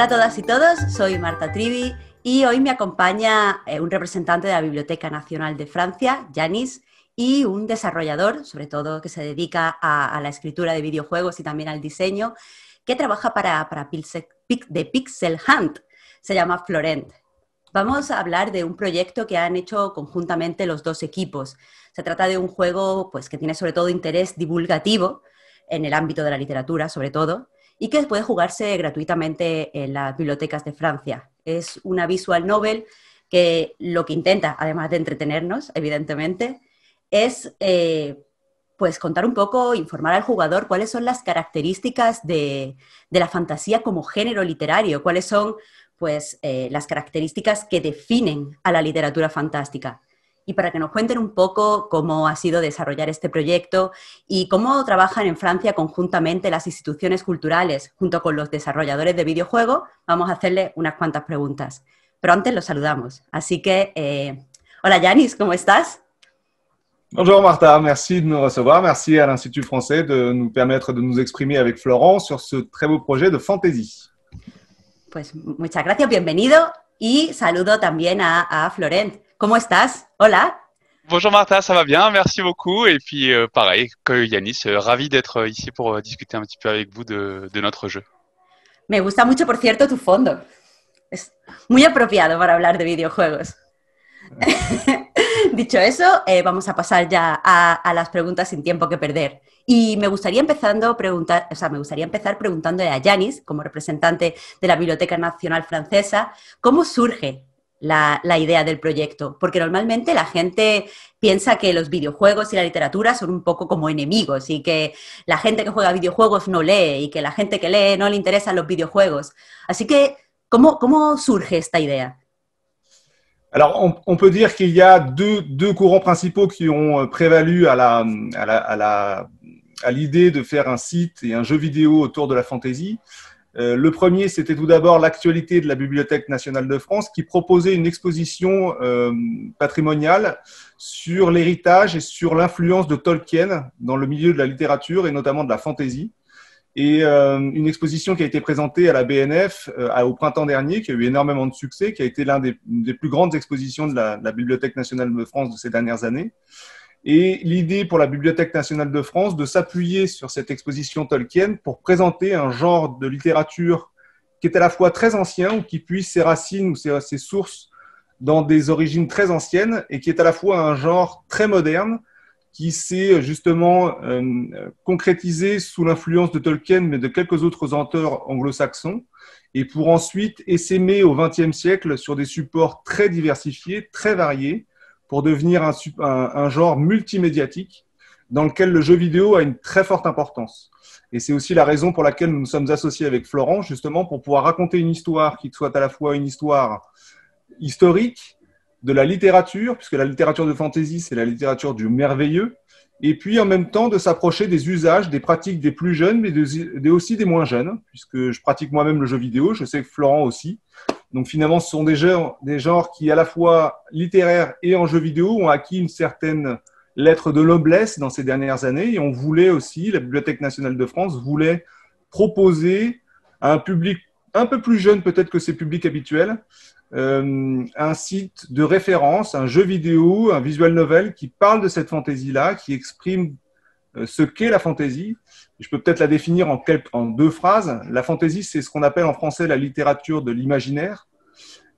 Hola a todas y todos, soy Marta Trivi y hoy me acompaña eh, un representante de la Biblioteca Nacional de Francia, Yanis, y un desarrollador, sobre todo que se dedica a, la escritura de videojuegos y también al diseño, que trabaja para, para Pixel, Pixel Hunt, se llama Florent. Vamos a hablar de un proyecto que han hecho conjuntamente los dos equipos. Se trata de un juego pues, que tiene sobre todo interés divulgativo en el ámbito de la literatura, sobre todo, y que puede jugarse gratuitamente en las bibliotecas de Francia. Es una visual novel que lo que intenta, además de entretenernos, evidentemente, es eh, pues contar un poco, informar al jugador cuáles son las características de, la fantasía como género literario, cuáles son pues eh, las características que definen a la literatura fantástica y para que nos cuenten un poco cómo ha sido desarrollar este proyecto y cómo trabajan en Francia conjuntamente las instituciones culturales junto con los desarrolladores de videojuegos, vamos a hacerle unas cuantas preguntas. Pero antes los saludamos. Así que, eh, hola Yanis, ¿cómo estás? Bonjour Marta, merci de nous recevoir. Merci à l'Institut français de nous permettre de nous exprimer avec Florent sur ce très beau projet de fantasy. Pues muchas gracias, bienvenido y saludo también a, a Florent. ¿Cómo estás? Hola. Bonjour Marta, ça va bien, merci beaucoup. Et puis euh, pareil que Yanis, euh, ravi de euh, ici aquí para discuter un petit peu avec vous de, nuestro notre jeu. Me gusta mucho, por cierto, tu fondo. Es muy apropiado para hablar de videojuegos. Dicho eso, eh, vamos a pasar ya a, las preguntas sin tiempo que perder. Y me gustaría, empezando preguntar, o sea, me gustaría empezar preguntándole a Yanis, como representante de la Biblioteca Nacional Francesa, cómo surge la, idea del proyecto, porque normalmente la gente piensa que los videojuegos y la literatura son un poco como enemigos y que la gente que juega videojuegos no lee y que la gente que lee no le interesan los videojuegos. Así que, ¿cómo, surge esta idea? Alors, on, on peut dire qu'il y a deux, deux, courants principaux qui ont euh, prévalu à la, idea à l'idée de faire un site et un jeu vidéo autour de la fantaisie. Euh, le premier, c'était tout d'abord l'actualité de la Bibliothèque nationale de France qui proposait une exposition euh, patrimoniale sur l'héritage et sur l'influence de Tolkien dans le milieu de la littérature et notamment de la fantaisie. Et euh, une exposition qui a été présentée à la BNF au printemps dernier, qui a eu énormément de succès, qui a été l'une des, plus grandes expositions de la, Bibliothèque nationale de France de ces dernières années. Et l'idée pour la Bibliothèque nationale de France de s'appuyer sur cette exposition Tolkien pour présenter un genre de littérature qui est à la fois très ancien ou qui puise ses racines ou ses, sources dans des origines très anciennes et qui est à la fois un genre très moderne qui s'est justement euh, concrétisé sous l'influence de Tolkien, mais de quelques autres auteurs anglo-saxons, et pour ensuite essaimer au XXe siècle sur des supports très diversifiés, très variés, pour devenir un, genre multimédiatique dans lequel le jeu vidéo a une très forte importance. Et c'est aussi la raison pour laquelle nous nous sommes associés avec Florent, justement, pour pouvoir raconter une histoire qui soit à la fois une histoire historique, de la littérature, puisque la littérature de fantaisie, c'est la littérature du merveilleux, et puis en même temps de s'approcher des usages, des pratiques des plus jeunes, mais aussi des moins jeunes, puisque je pratique moi-même le jeu vidéo, je sais que Florent aussi. Donc finalement, ce sont des genres, des genres qui, à la fois littéraires et en jeux vidéo, ont acquis une certaine lettre de noblesse dans ces dernières années. Et on voulait aussi, la Bibliothèque nationale de France voulait proposer à un public un peu plus jeune peut-être que ses publics habituels, euh, un site de référence, un jeu vidéo, un visual novel qui parle de cette fantaisie-là, qui exprime euh, ce qu'est la fantaisie. Je peux peut-être la définir en, deux phrases. La fantaisie, c'est ce qu'on appelle en français la littérature de l'imaginaire.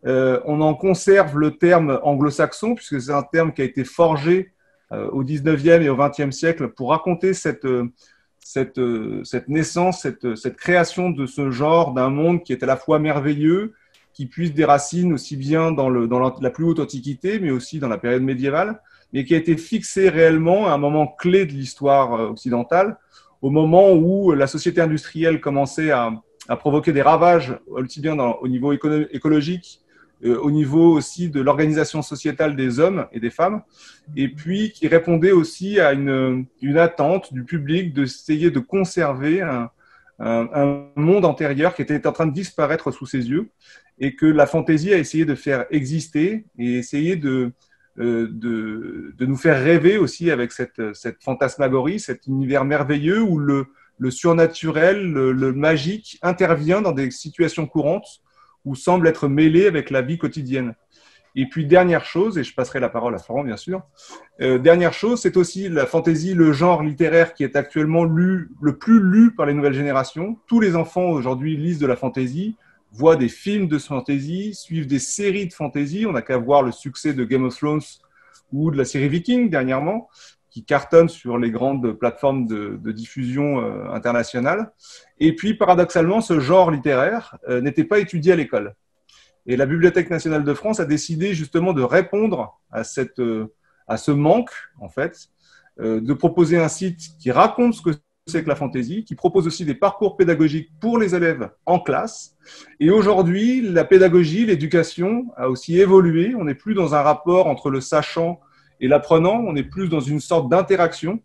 Euh, on en conserve le terme anglo-saxon, puisque c'est un terme qui a été forgé euh, au 19e et au 20e siècle pour raconter cette, naissance, cette, création de ce genre d'un monde qui est à la fois merveilleux, qui puise des racines aussi bien dans la plus haute antiquité, mais aussi dans la période médiévale mais qui a été fixé réellement à un moment clé de l'histoire euh, occidentale, au moment où la société industrielle commençait à, provoquer des ravages, aussi bien au niveau écologique, euh, au niveau aussi de l'organisation sociétale des hommes et des femmes, et puis qui répondait aussi à une, attente du public d'essayer de conserver un monde antérieur qui était en train de disparaître sous ses yeux, et que la fantaisie a essayé de faire exister et essayer de, euh, de, nous faire rêver aussi avec cette, fantasmagorie, cet univers merveilleux où le, surnaturel, le, magique intervient dans des situations courantes ou semble être mêlé avec la vie quotidienne. Et puis dernière chose, et je passerai la parole à Florent bien sûr, euh, dernière chose, c'est aussi la fantaisie, le genre littéraire qui est actuellement lu, le plus lu par les nouvelles générations. Tous les enfants aujourd'hui lisent de la fantaisie, voit des films de fantasy, suivent des séries de fantasy. On n'a qu'à voir le succès de Game of Thrones ou de la série Viking dernièrement, qui cartonne sur les grandes plateformes de, diffusion euh, internationale. Et puis, paradoxalement, ce genre littéraire euh, n'était pas étudié à l'école. Et la Bibliothèque nationale de France a décidé justement de répondre à, cette, euh, à ce manque, en fait, de proposer un site qui raconte ce que c'est que la fantaisie, qui propose aussi des parcours pédagogiques pour les élèves en classe. Et aujourd'hui, la pédagogie, l'éducation a aussi évolué. On n'est plus dans un rapport entre le sachant et l'apprenant, on est plus dans une sorte d'interaction.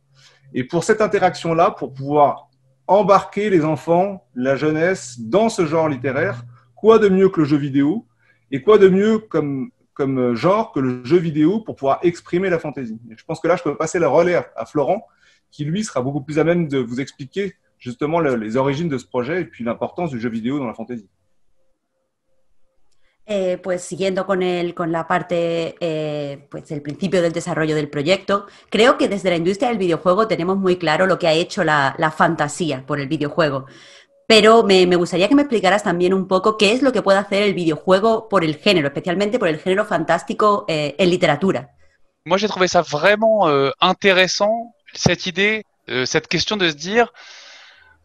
Et pour cette interaction-là, pour pouvoir embarquer les enfants, la jeunesse dans ce genre littéraire, quoi de mieux que le jeu vidéo Et quoi de mieux comme, comme genre que le jeu vidéo pour pouvoir exprimer la fantaisie Je pense que là, je peux passer le relais à Florent qui lui sera beaucoup plus à même de vous expliquer justement les origines de ce projet et puis l'importance du jeu vidéo dans la fantasy. Eh, pues siguiendo con, el, con la parte, eh, pues el principio del desarrollo del proyecto, creo que desde la industria del videojuego tenemos muy claro lo que ha hecho la, la fantasía por el videojuego. Pero me, me, gustaría que me explicaras también un poco qué es lo que puede hacer el videojuego por el género, especialmente por el género fantástico eh, en literatura. Moi, j'ai trouvé ça vraiment euh, intéressant cette idée, euh, cette question de se dire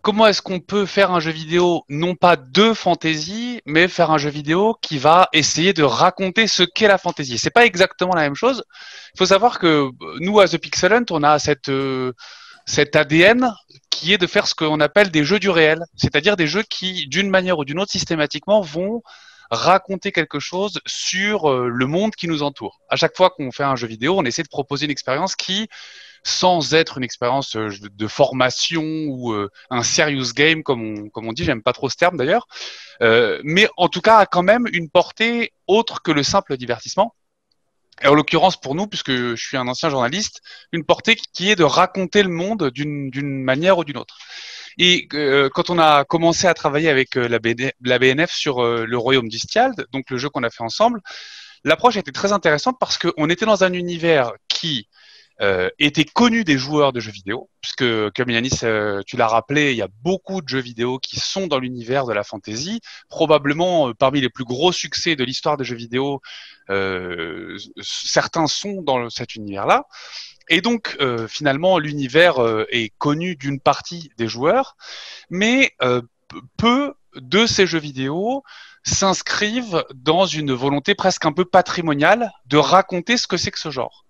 comment est-ce qu'on peut faire un jeu vidéo, non pas de fantasy, mais faire un jeu vidéo qui va essayer de raconter ce qu'est la fantasy. C'est pas exactement la même chose. Il faut savoir que nous, à The Pixel on a cette, euh, cet ADN qui est de faire ce qu'on appelle des jeux du réel, c'est-à-dire des jeux qui, d'une manière ou d'une autre, systématiquement vont raconter quelque chose sur euh, le monde qui nous entoure. À chaque fois qu'on fait un jeu vidéo, on essaie de proposer une expérience qui sans être une expérience euh, de formation ou euh, un serious game, comme on, comme on dit, j'aime pas trop ce terme d'ailleurs, euh, mais en tout cas a quand même une portée autre que le simple divertissement. Et en l'occurrence pour nous, puisque je suis un ancien journaliste, une portée qui est de raconter le monde d'une manière ou d'une autre. Et quand on a commencé à travailler avec la, BNF sur le Royaume d'Istiald, donc le jeu qu'on a fait ensemble, l'approche était très intéressante parce qu'on était dans un univers qui euh, était connu des joueurs de jeux vidéo, puisque comme Yanis, euh, tu l'as rappelé, il y a beaucoup de jeux vidéo qui sont dans l'univers de la fantasy. Probablement euh, parmi les plus gros succès de l'histoire des jeux vidéo, certains sont dans cet univers-là. Et donc, finalement, l'univers est connu d'une partie des joueurs, mais peu de ces jeux vidéo s'inscrivent dans une volonté presque un peu patrimoniale de raconter ce que c'est que ce genre.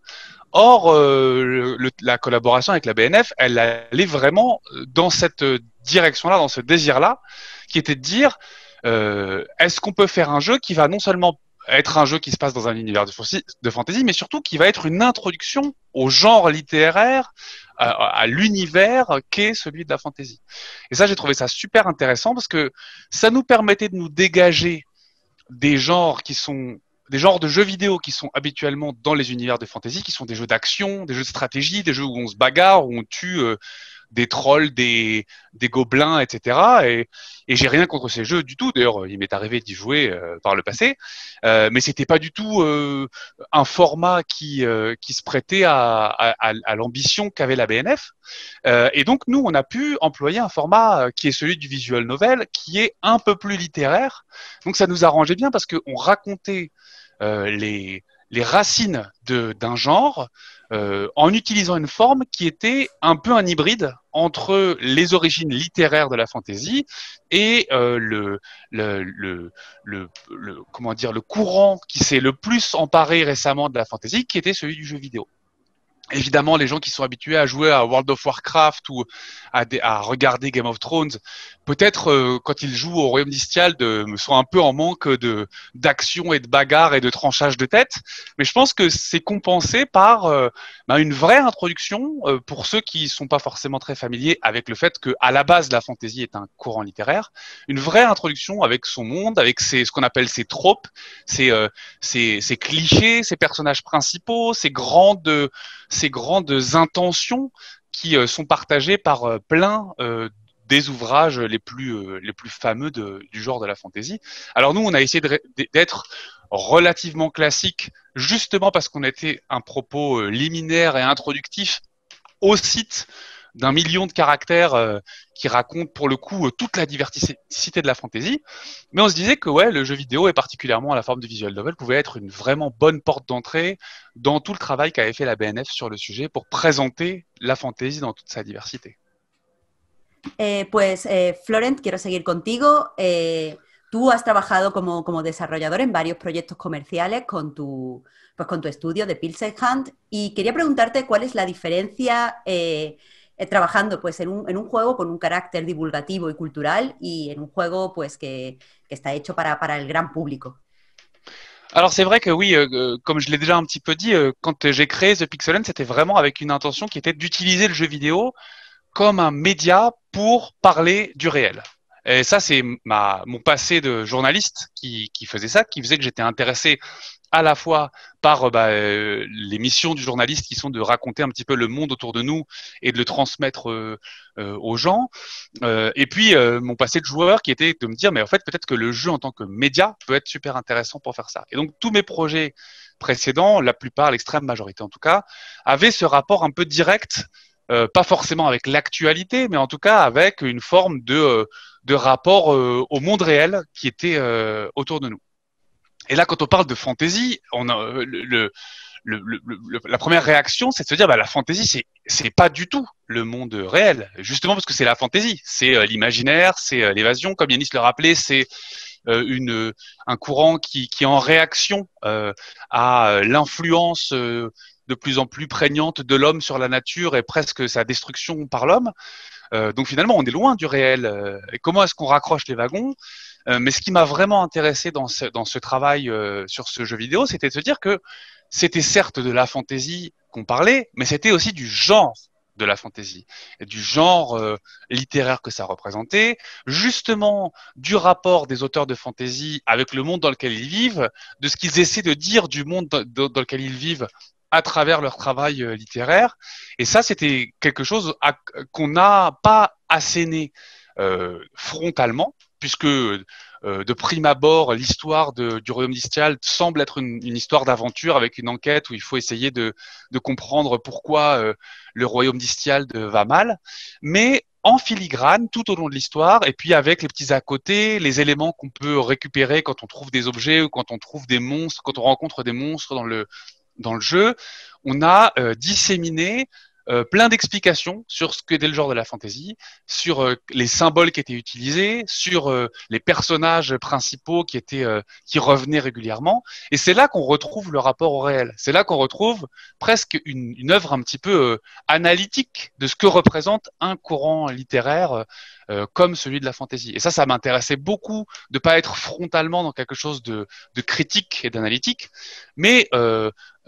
Or, euh, la collaboration avec la BNF, elle allait vraiment euh, dans cette euh, direction-là, dans ce désir-là, qui était de dire, euh, est-ce qu'on peut faire un jeu qui va non seulement être un jeu qui se passe dans un univers de, de fantasy, mais surtout qui va être une introduction au genre littéraire, à l'univers qu'est celui de la fantasy. Et ça, j'ai trouvé ça super intéressant parce que ça nous permettait de nous dégager des genres qui sont des genres de jeux vidéo qui sont habituellement dans les univers de fantasy, qui sont des jeux d'action, des jeux de stratégie, des jeux où on se bagarre, où on tue euh, des trolls, des, des gobelins, etc. Et, j'ai rien contre ces jeux du tout. D'ailleurs, il m'est arrivé d'y jouer euh, par le passé, euh, mais c'était pas du tout un format qui qui se prêtait à, à l'ambition qu'avait la BNF. et donc nous, on a pu employer un format qui est celui du visual novel, qui est un peu plus littéraire. Donc ça nous arrangeait bien parce qu'on racontait euh, les, les racines d'un genre euh, en utilisant une forme qui était un peu un hybride entre les origines littéraires de la fantaisie et euh, le, le, le, le, comment dire, le courant qui s'est le plus emparé récemment de la fantaisie, qui était celui du jeu vidéo. Évidemment, les gens qui sont habitués à jouer à World of Warcraft ou à, à regarder Game of Thrones, peut-être euh, quand ils jouent au Royaume d'Istial, me sont un peu en manque de d'action et de bagarre et de tranchage de tête. Mais je pense que c'est compensé par euh, ben, une vraie introduction euh, pour ceux qui sont pas forcément très familiers avec le fait que à la base la fantasy est un courant littéraire, une vraie introduction avec son monde, avec ses, ce qu'on appelle ses tropes, ses, ses, ses clichés, ses personnages principaux, ses grandes ces grandes intentions qui euh, sont partagées par euh, plein euh, des ouvrages les plus, les plus fameux du genre de la fantaisie. Alors nous, on a essayé d'être relativement classique, justement parce qu'on était un propos liminaire et introductif au site d'un million de caractères euh, qui raconte pour le coup euh, toute la diversité de la fantaisie. Mais on se disait que ouais, le jeu vidéo et particulièrement à la forme de visual novel pouvait être une vraiment bonne porte d'entrée dans tout le travail qu'avait fait la BNF sur le sujet pour présenter la fantaisie dans toute sa diversité. Eh, pues eh, Florent, quiero seguir contigo. Eh, tú has trabajado como, como, desarrollador en varios proyectos comerciales con tu, pues, con tu estudio de Pilsen Hunt y quería preguntarte cuál es la diferencia eh, eh, trabajando pues, en un, en, un, un carácter divulgativo y cultural y en un juego pues, que, que está hecho para, para Alors c'est vrai que oui, euh, euh, comme je l'ai déjà un petit peu dit, euh, quand j'ai créé The Pixelen, c'était vraiment avec une intention qui était d'utiliser le jeu vidéo comme un média pour parler du réel. Et ça, c'est ma, mon passé de journaliste qui, qui faisait ça, qui faisait que j'étais intéressé à la fois par euh, bah, euh, les missions du journaliste qui sont de raconter un petit peu le monde autour de nous et de le transmettre euh, aux gens. et puis mon passé de joueur qui était de me dire mais en fait peut-être que le jeu en tant que média peut être super intéressant pour faire ça. Et donc tous mes projets précédents, la plupart, l'extrême majorité en tout cas, avaient ce rapport un peu direct, pas forcément avec l'actualité, mais en tout cas avec une forme de, de rapport au monde réel qui était autour de nous. Et là, quand on parle de fantaisie, on a, euh, le, le, la première réaction, c'est de se dire, bah, la fantaisie, c'est c'est pas du tout le monde réel, justement parce que c'est la fantaisie, c'est euh, l'imaginaire, c'est euh, l'évasion, comme Yanis le rappelait, c'est une un courant qui, qui est en réaction à l'influence de plus en plus prégnante de l'homme sur la nature et presque sa destruction par l'homme. donc finalement, on est loin du réel. Et comment est-ce qu'on raccroche les wagons euh, mais ce qui m'a vraiment intéressé dans ce, dans ce travail euh, sur ce jeu vidéo, c'était de se dire que c'était certes de la fantaisie qu'on parlait, mais c'était aussi du genre de la fantaisie, du genre euh, littéraire que ça représentait, justement du rapport des auteurs de fantaisie avec le monde dans lequel ils vivent, de ce qu'ils essaient de dire du monde dans, lequel ils vivent à travers leur travail littéraire. Et ça, c'était quelque chose qu'on n'a pas asséné frontalement, puisque euh, de prime abord, l'histoire du royaume d'Istial semble être une, histoire d'aventure avec une enquête où il faut essayer de, comprendre pourquoi euh, le royaume d'Istial va mal. Mais en filigrane tout au long de l'histoire, et puis avec les petits à côté, les éléments qu'on peut récupérer quand on trouve des objets ou quand on trouve des monstres, quand on rencontre des monstres dans le, dans le jeu, on a euh, disséminé euh, plein d'explications sur ce qu'était le genre de la fantasy, sur euh, les symboles qui étaient utilisés, sur euh, les personnages principaux qui étaient qui revenaient régulièrement. Et c'est là qu'on retrouve le rapport au réel. C'est là qu'on retrouve presque une, une œuvre un petit peu analytique de ce que représente un courant littéraire comme celui de la fantasy. Et ça, ça m'intéressait beaucoup de pas être frontalement dans quelque chose de, de critique et d'analytique, mais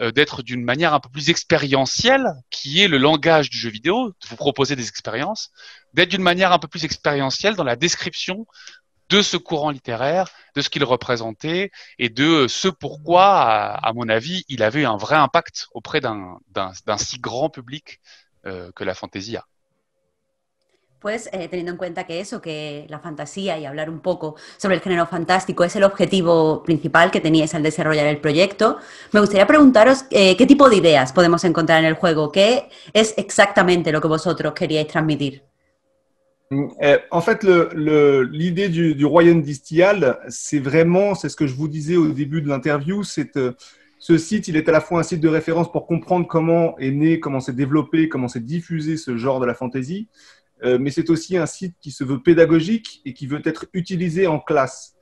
euh, d'être d'une manière un peu plus expérientielle, qui est le langage du jeu vidéo, de vous proposer des expériences, d'être d'une manière un peu plus expérientielle dans la description de ce courant littéraire, de ce qu'il représentait et de ce pourquoi, à, mon avis, il avait un vrai impact auprès d'un si grand public euh, que la fantaisie a pues eh, teniendo en cuenta que eso, que la fantasía y hablar un poco sobre el género fantástico es el objetivo principal que teníais al desarrollar el proyecto, me gustaría preguntaros eh, qué tipo de ideas podemos encontrar en el juego, qué es exactamente lo que vosotros queríais transmitir. Mm, eh, en fait, l'idée du, Royaume d'Istial, c'est vraiment, c'est ce que je vous disais au début de l'interview, c'est euh, ce site, il est à la fois un site de référence pour comprendre comment est né, comment s'est développé, comment s'est diffusé ce genre de la fantaisie, euh, mais c'est aussi un site qui se veut pédagogique et qui veut être utilisé en classe.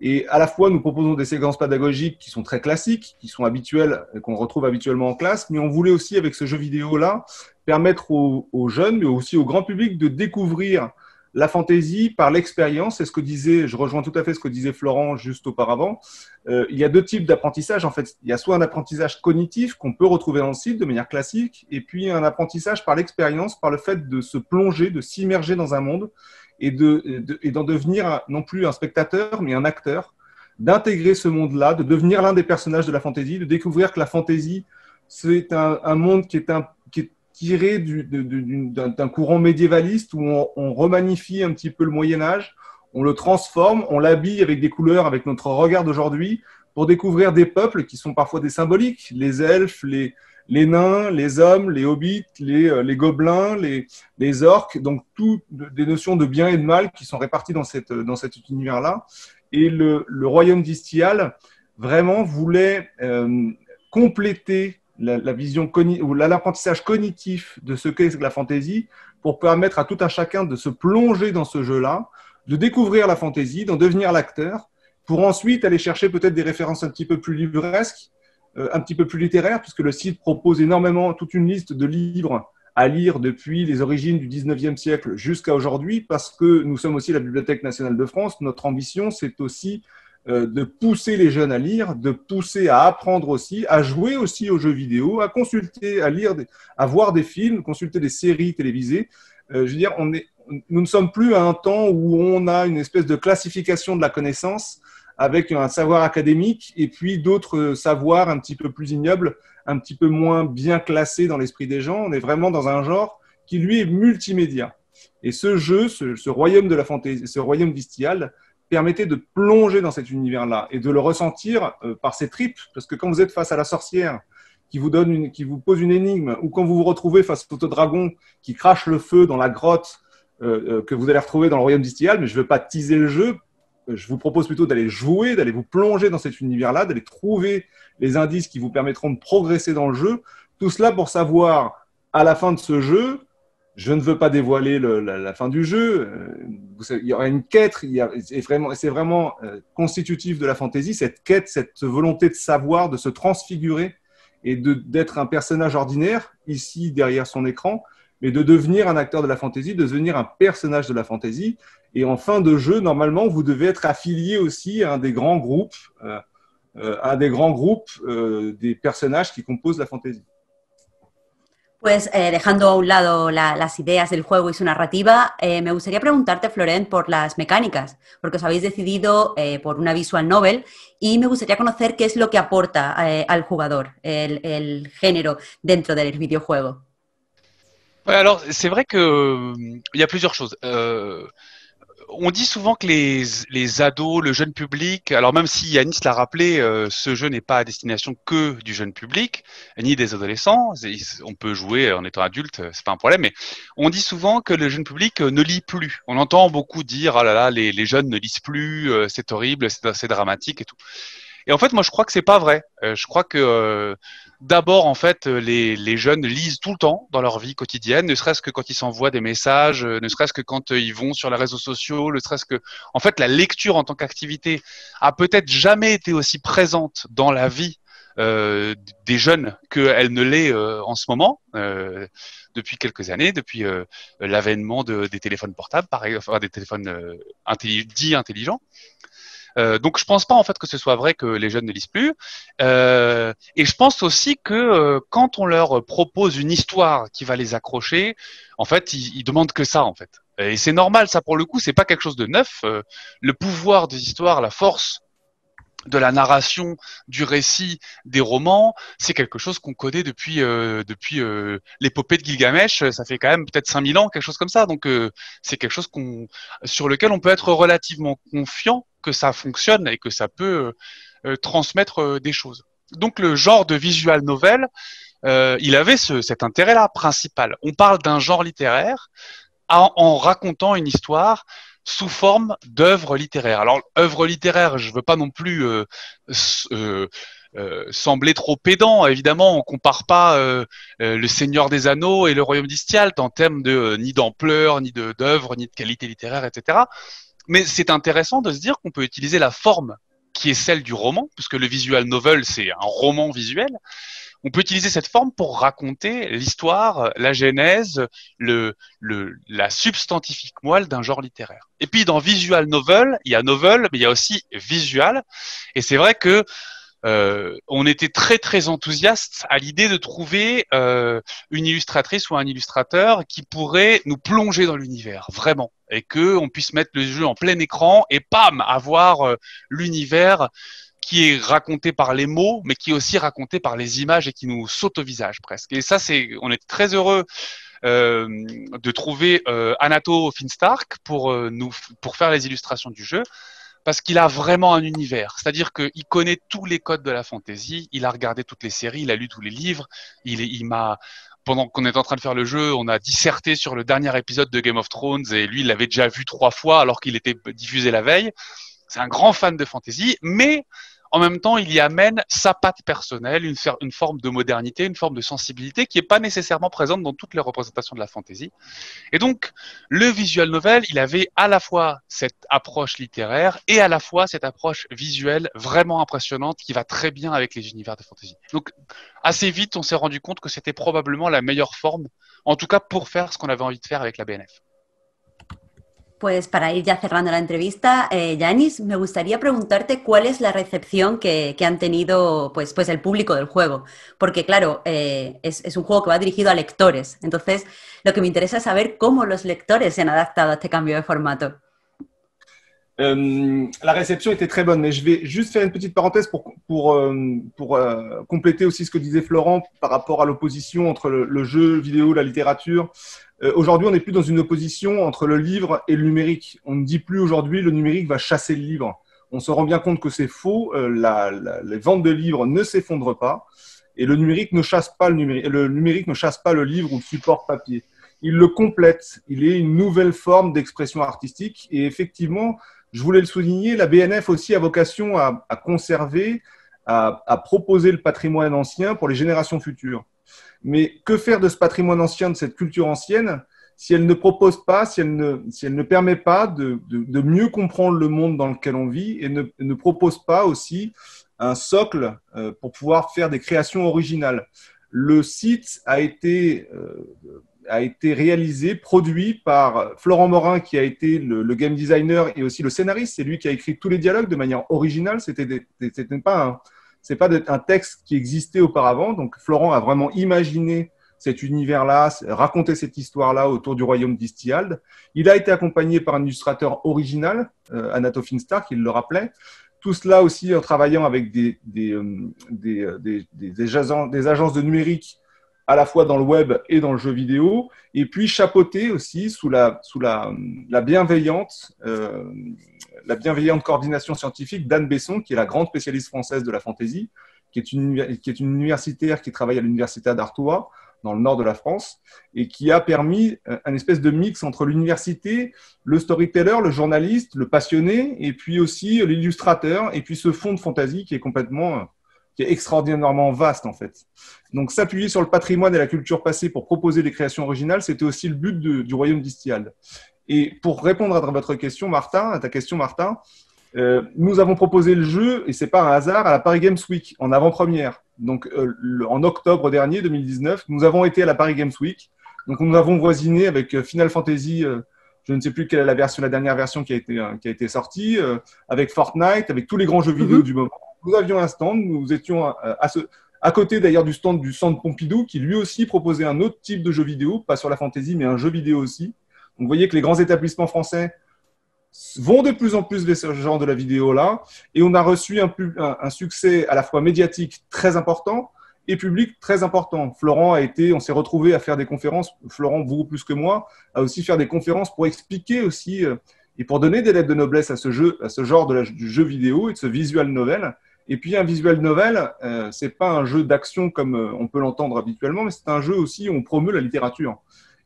Et à la fois, nous proposons des séquences pédagogiques qui sont très classiques, qui sont habituelles, euh, qu'on retrouve habituellement en classe, mais on voulait aussi, avec ce jeu vidéo-là, permettre aux, jeunes, mais aussi au grand public, de découvrir la fantaisie par l'expérience. c'est ce que disait, je rejoins tout à fait ce que disait Florent juste auparavant. Euh, il y a deux types d'apprentissage. En fait, il y a soit un apprentissage cognitif qu'on peut retrouver dans le site de manière classique, et puis un apprentissage par l'expérience, par le fait de se plonger, de s'immerger dans un monde et d'en de, devenir non plus un spectateur, mais un acteur, d'intégrer ce monde-là, de devenir l'un des personnages de la fantaisie, de découvrir que la fantaisie, c'est un, un monde qui est un tiré d'un courant médiévaliste où on, remanifie un petit peu le Moyen Âge, on le transforme, on l'habille avec des couleurs, avec notre regard d'aujourd'hui, pour découvrir des peuples qui sont parfois des symboliques, les elfes, les, nains, les hommes, les hobbits, les, euh, gobelins, les, les, orques, donc toutes des notions de bien et de mal qui sont réparties dans, cet univers-là. Et le, royaume d'Istial vraiment voulait euh, compléter la, vision ou l'apprentissage cognitif de ce qu'est la fantaisie pour permettre à tout un chacun de se plonger dans ce jeu-là, de découvrir la fantaisie, d'en devenir l'acteur, pour ensuite aller chercher peut-être des références un petit peu plus livresques, euh, un petit peu plus littéraires, puisque le site propose énormément toute une liste de livres à lire depuis les origines du 19e siècle jusqu'à aujourd'hui, parce que nous sommes aussi la Bibliothèque nationale de France. Notre ambition, c'est aussi euh, de pousser les jeunes à lire, de pousser à apprendre aussi, à jouer aussi aux jeux vidéo, à consulter, à lire, à voir des films, consulter des séries télévisées. Euh, je veux dire, nous ne sommes plus à un temps où on a une espèce de classification de la connaissance avec un savoir académique et puis d'autres euh, savoirs un petit peu plus ignobles, un petit peu moins bien classés dans l'esprit des gens. On est vraiment dans un genre qui, lui, est multimédia. Et ce jeu, ce, royaume de la fantaisie, ce royaume vistial, permettez de plonger dans cet univers-là et de le ressentir euh, par ses tripes, parce que quand vous êtes face à la sorcière qui vous, donne qui vous pose une énigme, ou quand vous vous retrouvez face au dragon qui crache le feu dans la grotte euh, euh, que vous allez retrouver dans le royaume d'Istial, mais je ne veux pas teaser le jeu, je vous propose plutôt d'aller jouer, d'aller vous plonger dans cet univers-là, d'aller trouver les indices qui vous permettront de progresser dans le jeu. Tout cela pour savoir, à la fin de ce jeu, je ne veux pas dévoiler la, fin du jeu. Euh, il y aura une quête, c'est vraiment, vraiment euh, constitutif de la fantaisie, cette quête, cette volonté de savoir, de se transfigurer et d'être un personnage ordinaire, ici derrière son écran, mais de devenir un acteur de la fantaisie, de devenir un personnage de la fantaisie. Et en fin de jeu, normalement, vous devez être affilié aussi à un des grands groupes, euh, à des grands groupes des personnages qui composent la fantaisie. Pues eh, dejando a un lado las ideas del juego y su narrativa, eh, me gustaría preguntarte, Florent, por las mecánicas, porque os habéis decidido eh, por una visual novel y me gustaría conocer qué es lo que aporta al jugador el, género dentro del videojuego. bueno c'est vrai que euh, il y a plusieurs euh, on dit souvent que les, les, ados, le jeune public, alors même si Yanis l'a rappelé, euh, ce jeu n'est pas à destination que du jeune public, ni des adolescents. On peut jouer en étant adulte, euh, c'est pas un problème, mais on dit souvent que le jeune public euh, ne lit plus. On entend beaucoup dire, ah là là, les, les, jeunes ne lisent plus, c'est horrible, c'est dramatique et tout. Et en fait, moi, je crois que c'est pas vrai. Euh, je crois que euh, d'abord, en fait, euh, les, jeunes lisent tout le temps dans leur vie quotidienne, ne serait-ce que quand ils s'envoient des messages, ne serait-ce que quand ils vont sur les réseaux sociaux, ne serait-ce que, en fait, la lecture en tant qu'activité a peut-être jamais été aussi présente dans la vie des jeunes qu'elle ne l'est en ce moment, depuis quelques années, depuis l'avènement des téléphones portables, par des téléphones dits intelligents. Euh, donc je pense pas en fait que ce soit vrai que les jeunes ne lisent plus. Euh, et je pense aussi que euh, quand on leur propose une histoire qui va les accrocher, en fait, ils, demandent que ça en fait. Et c'est normal, ça pour le coup, c'est pas quelque chose de neuf. le pouvoir des histoires, la force de la narration, du récit, des romans, c'est quelque chose qu'on connaît depuis depuis l'épopée de Gilgamesh. Ça fait quand même peut-être 5000 ans, quelque chose comme ça. Donc c'est quelque chose qu'on sur lequel on peut être relativement confiant que ça fonctionne et que ça peut euh, euh, transmettre euh, des choses. Donc le genre de visual novel, il avait cet intérêt-là principal. On parle d'un genre littéraire en, racontant une histoire sous forme d'œuvre littéraire. Alors, œuvre littéraire, je ne veux pas non plus sembler trop pédant. Évidemment, on compare pas le Seigneur des Anneaux et le Royaume d'Istial » en termes de ni d'ampleur, ni d'œuvre, ni de qualité littéraire, etc. Mais c'est intéressant de se dire qu'on peut utiliser la forme qui est celle du roman, puisque le visual novel, c'est un roman visuel. On peut utiliser cette forme pour raconter l'histoire, la genèse, le, le, la substantifique moelle d'un genre littéraire. Et puis dans visual novel, il y a novel, mais il y a aussi visual. Et c'est vrai que euh, on était très très enthousiaste à l'idée de trouver euh, une illustratrice ou un illustrateur qui pourrait nous plonger dans l'univers vraiment et que on puisse mettre le jeu en plein écran et pam avoir euh, l'univers qui est raconté par les mots mais qui est aussi raconté par les images et qui nous saute au visage presque et ça c'est on est très heureux de trouver euh, Anato Finstark pour nous pour faire les illustrations du jeu parce qu'il a vraiment un univers. C'est-à-dire qu'il connaît tous les codes de la fantasy, il a regardé toutes les séries, il a lu tous les livres, il, il m'a pendant qu'on est en train de faire le jeu, on a disserté sur le dernier épisode de Game of Thrones et lui, il l'avait déjà vu trois fois alors qu'il était diffusé la veille. C'est un grand fan de fantasy, mais en même temps, il y amène sa patte personnelle, une, forme de modernité, une forme de sensibilité qui n'est pas nécessairement présente dans toutes les représentations de la fantasy. Et donc, le visual novel, il avait à la fois cette approche littéraire et à la fois cette approche visuelle vraiment impressionnante qui va très bien avec les univers de fantasy. Donc, assez vite, on s'est rendu compte que c'était probablement la meilleure forme, en tout cas pour faire ce qu'on avait envie de faire avec la BNF. Pues para ir ya cerrando la entrevista, eh, Yanis, me gustaría preguntarte cuál es la recepción que, han tenido pues, pues, el público del juego. Porque claro, eh, es, es, un juego que va dirigido a lectores. Entonces, lo que me interesa es saber cómo los lectores se han adaptado a este cambio de formato. Euh, la réception était très bonne, mais je vais juste faire une petite parenthèse pour, pour, euh, pour euh, compléter aussi ce que disait Florent par rapport à l'opposition entre le, jeu vidéo, la littérature. aujourd'hui, on n'est plus dans une opposition entre le livre et le numérique. On ne dit plus aujourd'hui le numérique va chasser le livre. On se rend bien compte que c'est faux. La, les ventes de livres ne s'effondrent pas et le numérique ne chasse pas le numérique, le numérique ne chasse pas le livre ou le support papier. Il le complète. Il est une nouvelle forme d'expression artistique et effectivement je voulais le souligner, la BNF aussi a vocation à, à conserver, à, à, proposer le patrimoine ancien pour les générations futures. Mais que faire de ce patrimoine ancien, de cette culture ancienne, si elle ne propose pas, si elle ne, si elle ne permet pas de, de, de, mieux comprendre le monde dans lequel on vit et ne, ne propose pas aussi un socle euh, pour pouvoir faire des créations originales. Le site a été euh, a été réalisé, produit par Florent Morin, qui a été le, game designer et aussi le scénariste. C'est lui qui a écrit tous les dialogues de manière originale. C'était pas c'est pas un texte qui existait auparavant. Donc Florent a vraiment imaginé cet univers-là, raconté cette histoire-là autour du royaume d'Istiald. Il a été accompagné par un illustrateur original, euh, Anato Finstar, qui le rappelait. Tout cela aussi en travaillant avec des, des, euh, des, euh, des agences de numérique à la fois dans le web et dans le jeu vidéo, et puis chapeauté aussi sous la, sous la, la bienveillante, euh, la bienveillante coordination scientifique d'Anne Besson, qui est la grande spécialiste française de la fantaisie, qui est une, qui est une universitaire qui travaille à l'université d'Artois, dans le nord de la France, et qui a permis euh, un espèce de mix entre l'université, le storyteller, le journaliste, le passionné, et puis aussi l'illustrateur, et puis ce fond de fantaisie qui est complètement euh, qui est extraordinairement vaste en fait. Donc s'appuyer sur le patrimoine et la culture passée pour proposer des créations originales, c'était aussi le but du royaume d'Istial. Et pour répondre à votre question, Martin, à ta question, Martin, euh, nous avons proposé le jeu, et c'est pas un hasard, à la Paris Games Week en avant-première. Donc euh, en octobre dernier, 2019, nous avons été à la Paris Games Week. Donc nous avons voisiné avec euh, Final Fantasy. je ne sais plus quelle est la version, la dernière version qui a été, qui a été sortie, avec Fortnite, avec tous les grands jeux mhm. vidéo du moment nous avions un stand, nous étions euh, à, côté d'ailleurs du stand du Centre Pompidou, qui lui aussi proposait un autre type de jeu vidéo, pas sur la fantaisie, mais un jeu vidéo aussi. Donc vous voyez que les grands établissements français vont de plus en plus vers ce genre de la vidéo-là, et on a reçu un, succès à la fois médiatique très important et public très important. Florent a été, on s'est retrouvé à faire des conférences, Florent beaucoup plus que moi, à aussi faire des conférences pour expliquer aussi euh, et pour donner des lettres de noblesse à ce jeu, à ce genre de du jeu vidéo et de ce visual novel. Et puis un visuel novel, ce euh, c'est pas un jeu d'action comme euh, on peut l'entendre habituellement, mais c'est un jeu aussi où on promeut la littérature.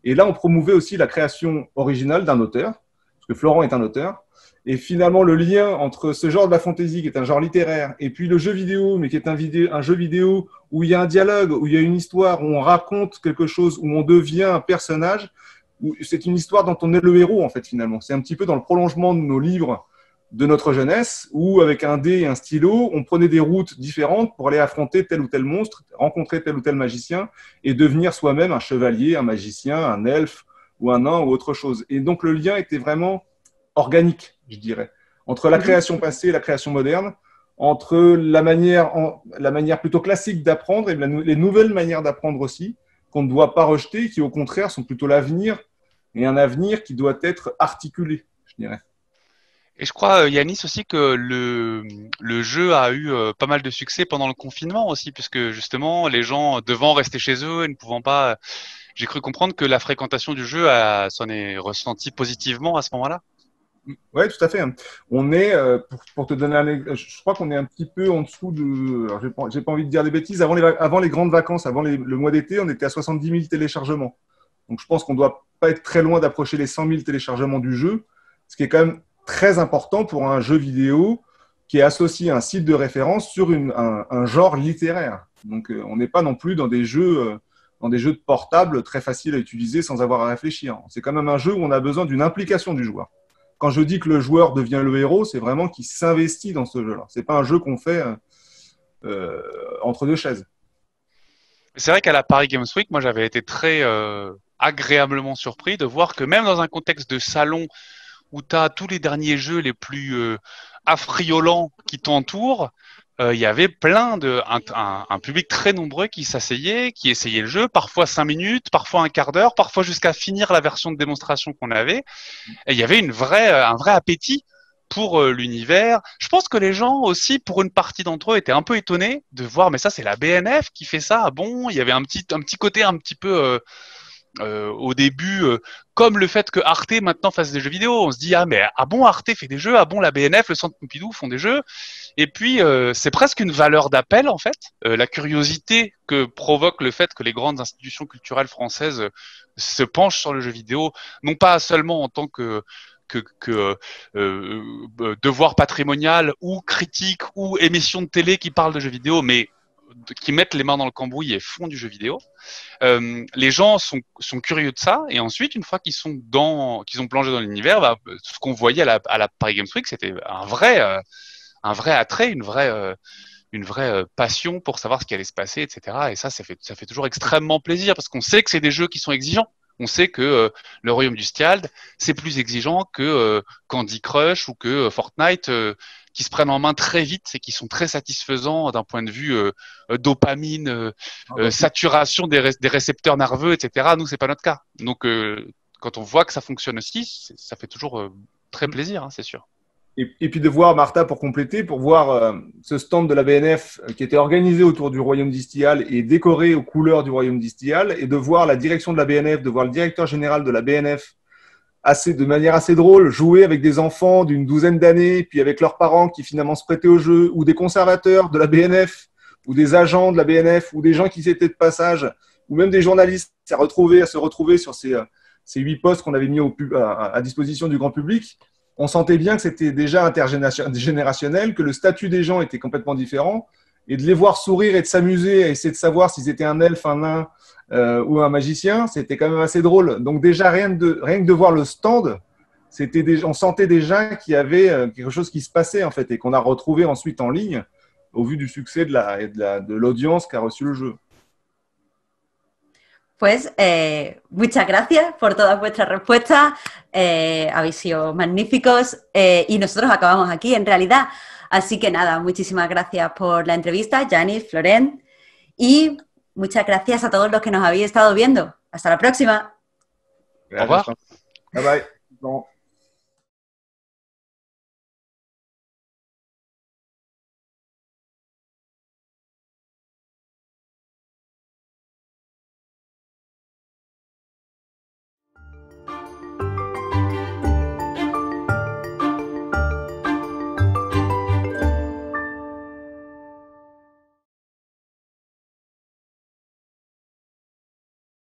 Et là, on promouvait aussi la création originale d'un auteur, parce que Florent est un auteur. Et finalement, le lien entre ce genre de la fantaisie, qui est un genre littéraire, et puis le jeu vidéo, mais qui est un, un jeu vidéo où il y a un dialogue, où il y a une histoire, où on raconte quelque chose, où on devient un personnage, c'est une histoire dont on est le héros, en fait, finalement. C'est un petit peu dans le prolongement de nos livres de notre jeunesse où, avec un dé et un stylo, on prenait des routes différentes pour aller affronter tel ou tel monstre, rencontrer tel ou tel magicien et devenir soi-même un chevalier, un magicien, un elfe ou un nain ou autre chose. Et donc le lien était vraiment organique, je dirais, entre la mhm. création passée et la création moderne, entre la manière, la manière plutôt classique d'apprendre et les nouvelles manières d'apprendre aussi, qu'on ne doit pas rejeter, qui au contraire sont plutôt l'avenir, et un avenir qui doit être articulé, je dirais. Et je crois, euh, Yanis, aussi que le, le jeu a eu euh, pas mal de succès pendant le confinement aussi, puisque justement, les gens euh, devant rester chez eux et ne pouvant pas... J'ai cru comprendre que la fréquentation du jeu s'en est ressentie positivement à ce moment-là. Mm. Oui, tout à fait. On est, pour, pour, te donner un je crois qu'on est un petit peu en dessous de. J'ai pas, pas, envie de dire des bêtises. Avant les, avant les grandes vacances, avant le mois d'été, on était à 70 000 téléchargements. Donc je pense qu'on doit pas être très loin d'approcher les 100 000 téléchargements du jeu, ce qui est quand même très important pour un jeu vidéo qui est associé à un site de référence sur un, genre littéraire. Donc, euh, on n'est pas non plus dans des jeux euh, dans des jeux de portable très faciles à utiliser sans avoir à réfléchir. C'est quand même un jeu où on a besoin d'une implication du joueur. Quand je dis que le joueur devient le héros, c'est vraiment qu'il s'investit dans ce jeu-là. C'est pas un jeu qu'on fait euh, entre deux chaises. C'est vrai qu'à la Paris Games Week, moi j'avais été très agréablement surpris de voir que même dans un contexte de salon où tu as tous les derniers jeux les plus euh, affriolants qui t'entourent, euh, il y avait plein de un, public très nombreux qui s'asseyait, qui essayait le jeu, parfois cinq minutes, parfois un quart d'heure, parfois jusqu'à finir la version de démonstration qu'on avait. Et il y avait une vraie, euh, un vrai appétit pour l'univers. Je pense que les gens aussi, pour une partie d'entre eux, étaient un peu étonnés de voir, mais ça c'est la BNF qui fait ça. Ah bon, il y avait un petit, un petit côté un petit peu début, euh, comme le fait que Arte maintenant fasse des jeux vidéo. On se dit ah mais ah bon Arte fait des jeux, ah bon la BNF, le Centre Pompidou font des jeux. Et puis euh, c'est presque une valeur d'appel en fait, euh, la curiosité que provoque le fait que les grandes institutions culturelles françaises se penchent sur le jeu vidéo, non pas seulement en tant que devoir patrimonial ou critique ou émission de télé qui parle de jeux vidéo, mais qui mettent les mains dans le cambouis et font du jeu vidéo. Euh, les gens sont, sont, curieux de ça et ensuite, une fois qu'ils sont dans, qu'ils ont plongé dans l'univers, bah, ce qu'on voyait à la, à la, Paris Games Week, c'était un vrai, euh, un vrai attrait, une vraie, euh, une vraie euh, passion pour savoir ce qui allait se passer, etc. Et ça, ça fait, ça fait toujours extrêmement plaisir parce qu'on sait que c'est des jeux qui sont exigeants. On sait que le royaume du Stiald, c'est plus exigeant que Candy Crush ou que euh, Fortnite qui se prennent en main très vite c'est qui sont très satisfaisants d'un point de vue euh, euh, dopamine, euh, ah, bah, saturation des, des, récepteurs nerveux, etc. Nous, c'est pas notre cas. Donc, quand on voit que ça fonctionne aussi, ça fait toujours très mm. plaisir, hein, c'est sûr. Et, et, puis de voir, Martha, pour compléter, pour voir ce stand de la BNF qui était organisé autour du Royaume d'Istial et décoré aux couleurs du Royaume d'Istial, et de voir la direction de la BNF, de voir le directeur général de la BNF de manière assez drôle, jouer avec des enfants d'une douzaine d'années, puis avec leurs parents qui finalement se prêtaient au jeu, ou des conservateurs de la BNF, ou des agents de la BNF, ou des gens qui étaient de passage, ou même des journalistes à, retrouver, à se retrouver sur ces, euh, huit postes qu'on avait mis à, disposition du grand public. On sentait bien que c'était déjà intergénérationnel, que le statut des gens était complètement différent, et de les voir sourire et de s'amuser à essayer de savoir s'ils étaient un elfe, un nain, euh, ou un magicien, c'était quand même assez drôle. Donc déjà, rien, de, rien que de voir le stand, c'était on sentait déjà qu'il y avait euh, quelque chose qui se passait en fait et qu'on a retrouvé ensuite en ligne au vu du succès de la de l'audience qui a reçu le jeu. Pues eh, muchas gracias por todas vuestras respuestas. Eh, habéis sido magníficos eh, y nosotros acabamos aquí en realidad. Así que nada, muchísimas gracias por la entrevista, Janice, Florent. Muchas gracias a todos los que nos habéis estado viendo. Hasta la próxima. Gracias. Bye bye.